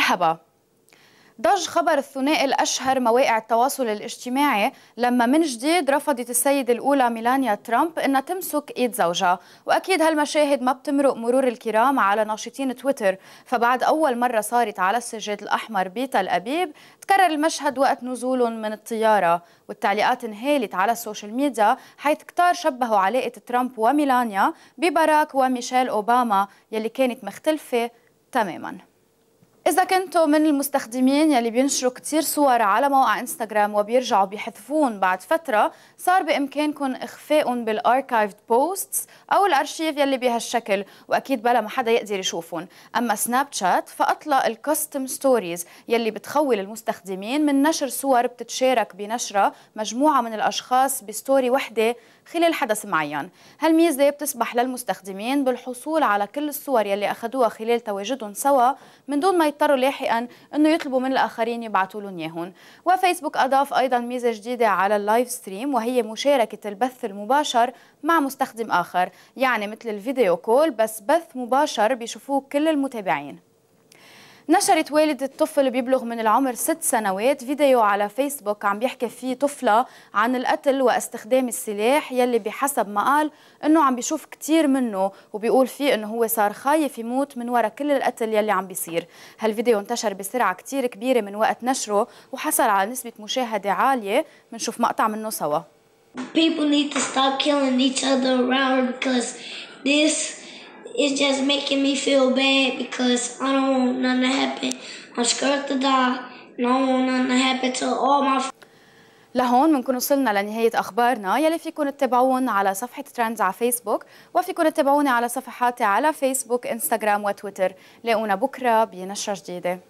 مرحبا ضج خبر الثنائي الأشهر مواقع التواصل الاجتماعي لما من جديد رفضت السيدة الأولى ميلانيا ترامب أنها تمسك إيد زوجها وأكيد هالمشاهد ما بتمرق مرور الكرام على ناشطين تويتر فبعد أول مرة صارت على السجاد الأحمر بتل أبيب تكرر المشهد وقت نزول من الطيارة والتعليقات انهالت على السوشيال ميديا حيث كتار شبهوا علاقة ترامب وميلانيا بباراك وميشيل أوباما يلي كانت مختلفة تماماً إذا كنتوا من المستخدمين يلي بينشروا كتير صور على موقع إنستغرام وبيرجعوا بيحذفون بعد فترة صار بإمكانكم إخفائهم بالأركايفد بوستس أو الأرشيف يلي بهالشكل وأكيد بلا ما حدا يقدر يشوفهم أما سناب شات فأطلق الكاستم ستوريز يلي بتخول المستخدمين من نشر صور بتتشارك بنشرة مجموعة من الأشخاص بستوري وحدة خلال حدث معين هالميزة بتسمح للمستخدمين بالحصول على كل الصور يلي أخدوها خلال تواجدهم سوا من دون ما يضطروا لاحقا أنه يطلبوا من الآخرين يبعثوا لهم ياهن وفيسبوك أضاف أيضا ميزة جديدة على اللايف ستريم وهي مشاركة البث المباشر مع مستخدم آخر يعني مثل الفيديو كول بس بث مباشر بيشوفوه كل المتابعين نشرت والدة طفل بيبلغ من العمر ست سنوات فيديو على فيسبوك عم بيحكي فيه طفلة عن القتل واستخدام السلاح يلي بحسب ما قال انه عم بيشوف كتير منه وبيقول فيه انه هو صار خايف يموت من وراء كل القتل يلي عم بيصير هالفيديو انتشر بسرعة كتير كبيرة من وقت نشره وحصل على نسبة مشاهدة عالية بنشوف مقطع منه سوا People need to stop killing each other around because this It's just making me feel bad because I don't want nothing to happen. I'm scared to die and I don't want nothing to happen to all my friends. لهون منكون وصلنا لنهاية أخبارنا يلي فيكن تتابعون على صفحة ترندز على فيسبوك وفيكن تتابعوني على صفحاتي على فيسبوك إنستغرام وتويتر لاقونا بكرة بنشرة جديدة